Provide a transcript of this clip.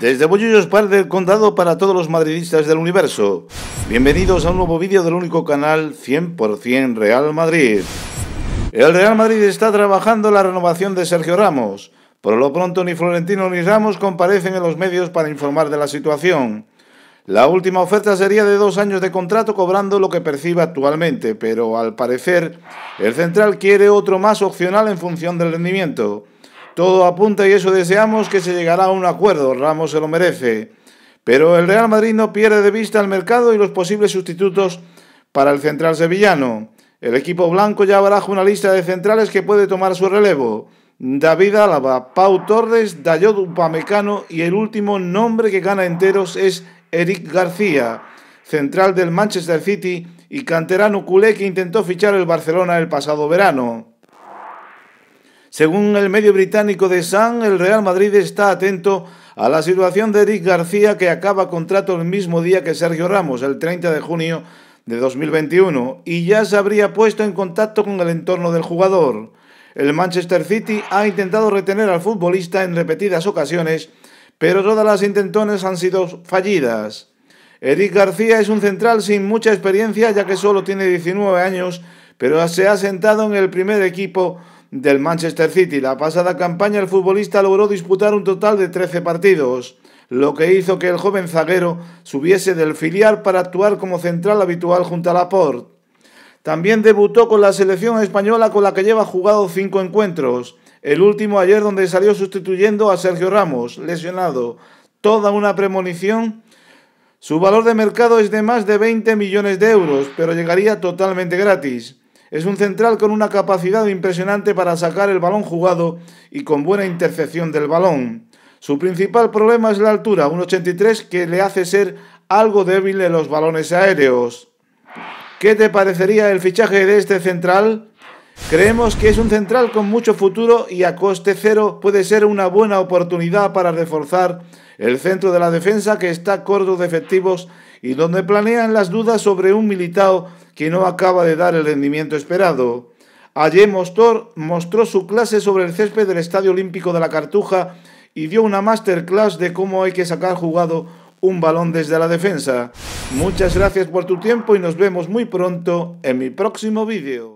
Desde Bollullos del Condado para todos los madridistas del universo. Bienvenidos a un nuevo vídeo del único canal 100% Real Madrid. El Real Madrid está trabajando la renovación de Sergio Ramos. Por lo pronto ni Florentino ni Ramos comparecen en los medios para informar de la situación. La última oferta sería de dos años de contrato cobrando lo que percibe actualmente, pero al parecer el central quiere otro más opcional en función del rendimiento. Todo apunta y eso deseamos que se llegará a un acuerdo, Ramos se lo merece. Pero el Real Madrid no pierde de vista el mercado y los posibles sustitutos para el central sevillano. El equipo blanco ya baraja una lista de centrales que puede tomar su relevo. David Álava, Pau Torres, Dayot Upamecano y el último nombre que gana enteros es Eric García, central del Manchester City y canterano culé que intentó fichar el Barcelona el pasado verano. Según el medio británico de Sun, el Real Madrid está atento a la situación de Eric García, que acaba contrato el mismo día que Sergio Ramos, el 30 de junio de 2021, y ya se habría puesto en contacto con el entorno del jugador. El Manchester City ha intentado retener al futbolista en repetidas ocasiones, pero todas las intentones han sido fallidas. Eric García es un central sin mucha experiencia ya que solo tiene 19 años, pero se ha sentado en el primer equipo del Manchester City. La pasada campaña el futbolista logró disputar un total de 13 partidos, lo que hizo que el joven zaguero subiese del filial para actuar como central habitual junto a Laporte. También debutó con la selección española con la que lleva jugado cinco encuentros, el último ayer donde salió sustituyendo a Sergio Ramos, lesionado. Toda una premonición su valor de mercado es de más de 20 millones de euros, pero llegaría totalmente gratis. Es un central con una capacidad impresionante para sacar el balón jugado y con buena intercepción del balón. Su principal problema es la altura, un 83 que le hace ser algo débil en los balones aéreos. ¿Qué te parecería el fichaje de este central? Creemos que es un central con mucho futuro y a coste cero puede ser una buena oportunidad para reforzar el centro de la defensa que está corto de efectivos y donde planean las dudas sobre un militado que no acaba de dar el rendimiento esperado. Ayer Mostor mostró su clase sobre el césped del Estadio Olímpico de la Cartuja y dio una masterclass de cómo hay que sacar jugado un balón desde la defensa. Muchas gracias por tu tiempo y nos vemos muy pronto en mi próximo vídeo.